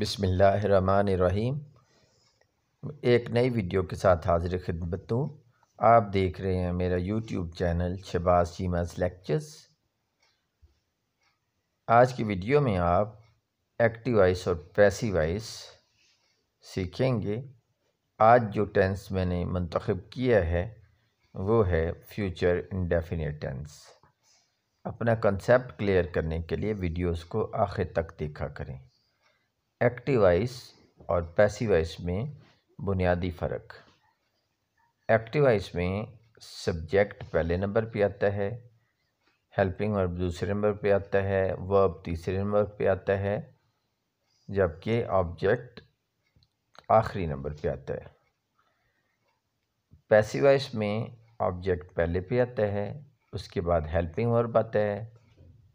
बिसमीम एक नई वीडियो के साथ हाजिर खिदमत हूँ आप देख रहे हैं मेरा यूट्यूब चैनल शबाज सीमास लेक्चर्स आज की वीडियो में आप एक्टिव आइस और पैसिव आइस सीखेंगे आज जो टेंस मैंने मंतखब किया है वो है फ्यूचर इंडेफिनेट टेंस अपना कंसेप्ट क्लियर करने के लिए वीडियोस को आखिर तक देखा करें एक्टिव आइस और पैसिव आइस में बुनियादी फ़र्क एक्टिव आइस में सब्जेक्ट पहले नंबर पे आता है हेल्पिंग वर्ब दूसरे नंबर पे आता है वर्ब तीसरे नंबर पे आता है जबकि ऑब्जेक्ट आखिरी नंबर पे आता है पैसिव आइस में ऑब्जेक्ट पहले पे आता है उसके बाद हेल्पिंग वर्ब आता है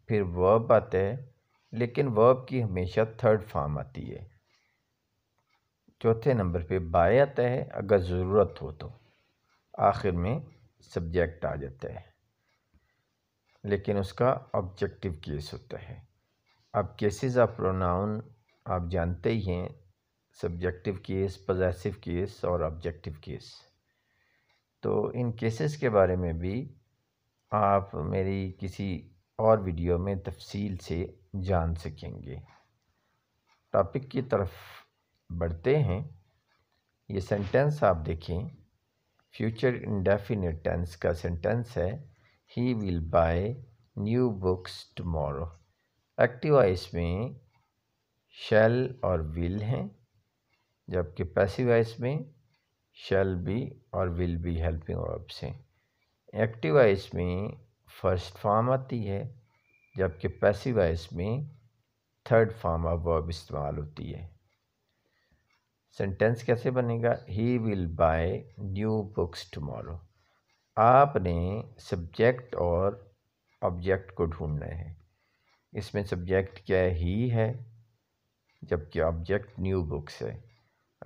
फिर वर्ब आता है लेकिन वर्ब की हमेशा थर्ड फॉर्म आती है चौथे नंबर पे बाय आता है अगर ज़रूरत हो तो आखिर में सब्जेक्ट आ जाता है लेकिन उसका ऑब्जेक्टिव केस होता है अब केसेस ऑफ प्रोनाउन आप जानते ही हैं सब्जेक्टिव केस पजेसिव केस और ऑब्जेक्टिव केस तो इन केसेस के बारे में भी आप मेरी किसी और वीडियो में तफसील से जान सकेंगे टॉपिक की तरफ बढ़ते हैं ये सेंटेंस आप देखें फ्यूचर इंडेफिनेट टेंस का सेंटेंस है he will buy new books tomorrow active voice में शेल और विल हैं जबकि पैसिवाइस में शेल बी और विल बी हेल्पिंग ऑप्स हैं एक्टिवा में फर्स्ट फॉर्म आती है जबकि पैसिवाइस में थर्ड फॉर्म ऑफ वर्ब इस्तेमाल होती है सेंटेंस कैसे बनेगा he will buy new books tomorrow आपने सब्जेक्ट और ऑब्जेक्ट को ढूंढना है इसमें सब्जेक्ट क्या है ही है जबकि ऑब्जेक्ट न्यू बुक्स है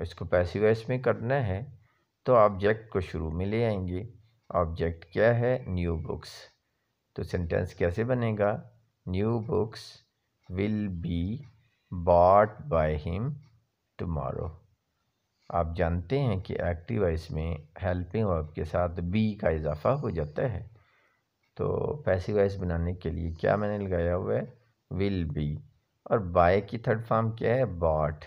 इसको पैसिवाइस में करना है तो ऑब्जेक्ट को शुरू में ले आएंगे ऑब्जेक्ट क्या है न्यू बुक्स तो सेंटेंस कैसे बनेगा new books will be bought by him tomorrow आप जानते हैं कि एक्टिव वॉइस में हेल्पिंग वर्ब के साथ बी का इजाफा हो जाता है तो पैसिव वॉइस बनाने के लिए क्या मैंने लगाया हुआ है विल बी और बाय की थर्ड फॉर्म क्या है बॉट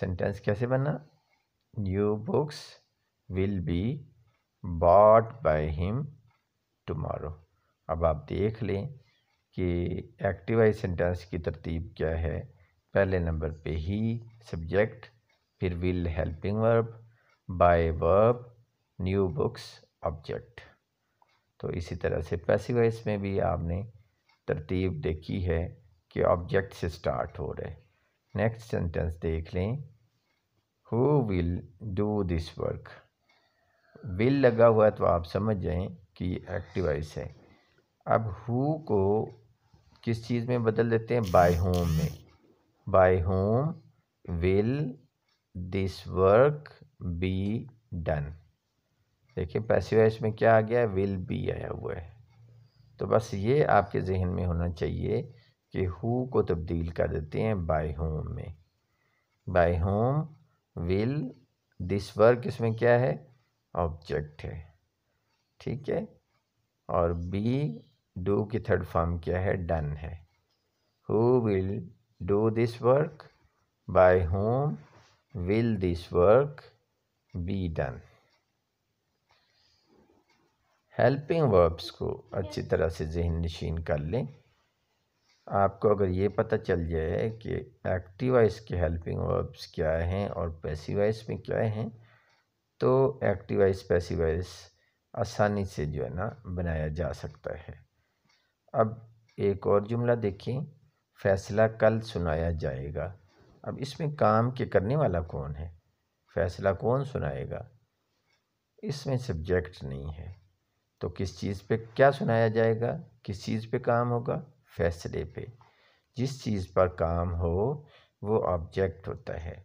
सेंटेंस कैसे बना new books will be bought by him tomorrow अब आप देख लें कि एक्टिवाइज सेंटेंस की तरतीब क्या है पहले नंबर पे ही सब्जेक्ट फिर will helping verb buy verb new books object तो इसी तरह से पैसिवाइस में भी आपने तरतीब देखी है कि ऑब्जेक्ट से स्टार्ट हो रहे नेक्स्ट सेंटेंस देख लें who will do this work will लगा हुआ तो आप समझ जाएं की एक्टिव वॉइस है अब हु को किस चीज़ में बदल देते हैं बाय होम में by whom will this work be done देखिए पैसिव वॉइस में क्या आ गया है विल बी आया हुआ है तो बस ये आपके जहन में होना चाहिए कि हु को तब्दील कर देते हैं बाय होम में by whom will this work इसमें क्या है ऑब्जेक्ट है ठीक है और बी डू की थर्ड फॉर्म क्या है डन है who will do this work by whom will this work be done helping verbs को अच्छी तरह से जहन नशीन कर लें आपको अगर ये पता चल जाए कि एक्टिवाइज के हेल्पिंग वर्ब्स क्या हैं और पैसिवाइज में क्या हैं तो एक्टिवाइज पैसिवाइज आसानी से जो है ना बनाया जा सकता है अब एक और जुमला देखें फ़ैसला कल सुनाया जाएगा अब इसमें काम के करने वाला कौन है फ़ैसला कौन सुनाएगा इसमें सब्जेक्ट नहीं है तो किस चीज़ पे क्या सुनाया जाएगा किस चीज़ पे काम होगा फैसले पे जिस चीज़ पर काम हो वो ऑब्जेक्ट होता है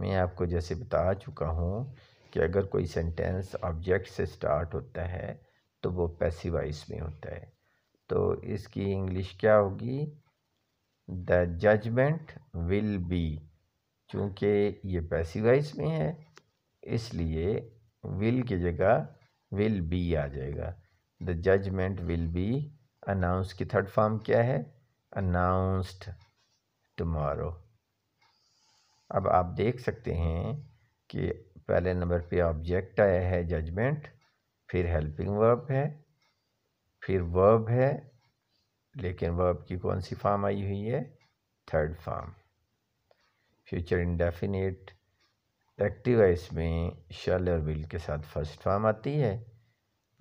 मैं आपको जैसे बता चुका हूँ कि अगर कोई सेंटेंस ऑब्जेक्ट से स्टार्ट होता है तो वो पैसिवाइस में होता है तो इसकी इंग्लिश क्या होगी द जजमेंट विल बी चूँकि ये पैसिवाइस में है इसलिए विल की जगह विल बी आ जाएगा the judgement will be announce की थर्ड फॉर्म क्या है अनाउंस्ड टमोरो अब आप देख सकते हैं कि पहले नंबर पे ऑब्जेक्ट आया है जजमेंट फिर हेल्पिंग वर्ब है फिर वर्ब है लेकिन वर्ब की कौन सी फॉर्म आई हुई है third form future indefinite active voice में शल और विल के साथ फर्स्ट फॉर्म आती है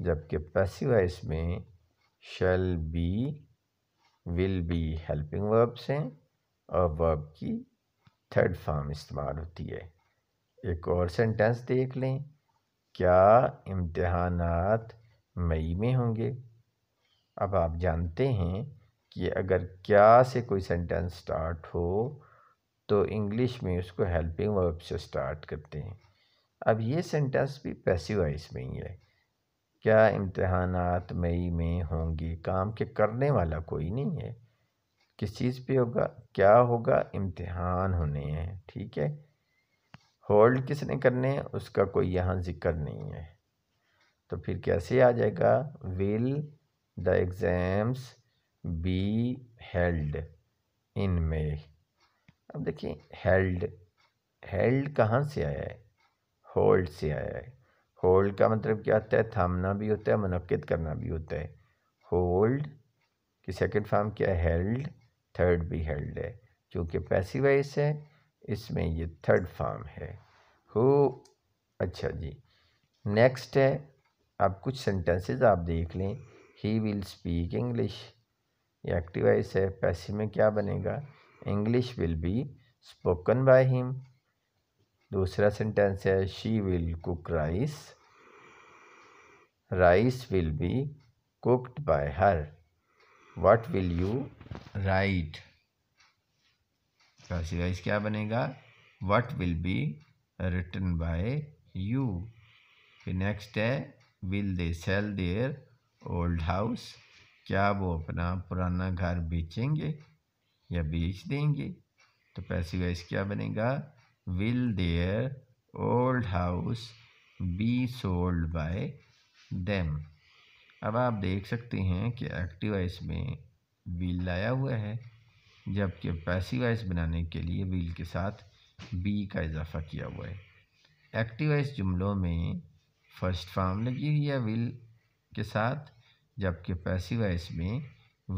जबकि है में shall be will be helping verbs हैं और वर्ब की थर्ड फॉर्म इस्तेमाल होती है एक और सेंटेंस देख लें क्या इम्तहान मई में होंगे अब आप जानते हैं कि अगर क्या से कोई सेंटेंस स्टार्ट हो तो इंग्लिश में उसको हेल्पिंग वर्ब से स्टार्ट करते हैं अब ये सेंटेंस भी पैसिव वाइस में ही है क्या इम्तहान मई में होंगे काम के करने वाला कोई नहीं है किस चीज़ पे होगा क्या होगा इम्तहान होने हैं ठीक है होल्ड किसने करने हैं उसका कोई यहाँ जिक्र नहीं है तो फिर कैसे आ जाएगा will the exams be held in May अब देखिए हेल्ड हेल्ड कहाँ से आया है होल्ड से आया है होल्ड का मतलब क्या होता है थामना भी होता है मनक़द करना भी होता है होल्ड की सेकंड फॉर्म क्या है हेल्ड थर्ड भी हेल्ड है क्योंकि पैसिवाइस है इसमें ये थर्ड फॉर्म है हो अच्छा जी नेक्स्ट है अब कुछ सेंटेंसेस आप देख लें ही विल स्पीक इंग्लिश ये एक्टिव है पैसे में क्या बनेगा English will be spoken by him दूसरा सेंटेंस है she will cook rice rice will be cooked by her what will you write इसका तो सिलाइस क्या बनेगा what will be written by you फिर नेक्स्ट है will they sell their old house क्या वो अपना पुराना घर बेचेंगे या बेच देंगे तो पैसे वाइस क्या बनेगा will their old house be sold by them अब आप देख सकते हैं कि वाइस में विल आया हुआ है जबकि पैसिवाइज बनाने के लिए विल के साथ बी का इजाफा किया हुआ है एक्टिवाइज जुमलों में फर्स्ट फॉर्म लगी हुई है विल के साथ जबकि पैसिवाइज में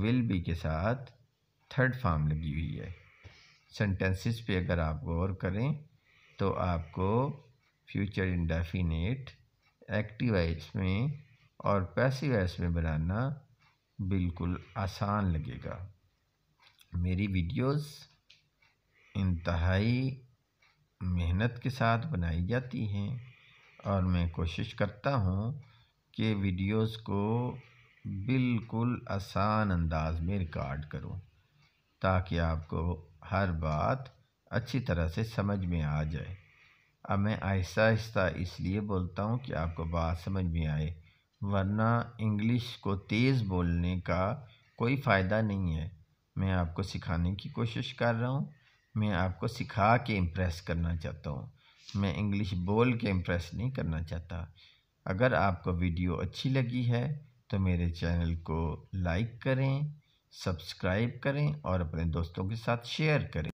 विल बी के साथ थर्ड फॉर्म लगी हुई है सेंटेंसेस पे अगर आप गौर करें तो आपको फ्यूचर इंडेफिनेट एक्टिवाइज में और पैसिवाइज में बनाना बिल्कुल आसान लगेगा मेरी वीडियोस इंतहाई मेहनत के साथ बनाई जाती हैं और मैं कोशिश करता हूँ कि वीडियोस को बिल्कुल आसान अंदाज में रिकॉर्ड करूँ ताकि आपको हर बात अच्छी तरह से समझ में आ जाए अब मैं आहिस्ता आहिस्ता इसलिए बोलता हूँ कि आपको बात समझ में आए वरना इंग्लिश को तेज़ बोलने का कोई फ़ायदा नहीं है मैं आपको सिखाने की कोशिश कर रहा हूँ मैं आपको सिखा के इम्प्रेस करना चाहता हूँ मैं इंग्लिश बोल के इम्प्रेस नहीं करना चाहता अगर आपको वीडियो अच्छी लगी है तो मेरे चैनल को लाइक करें सब्सक्राइब करें और अपने दोस्तों के साथ शेयर करें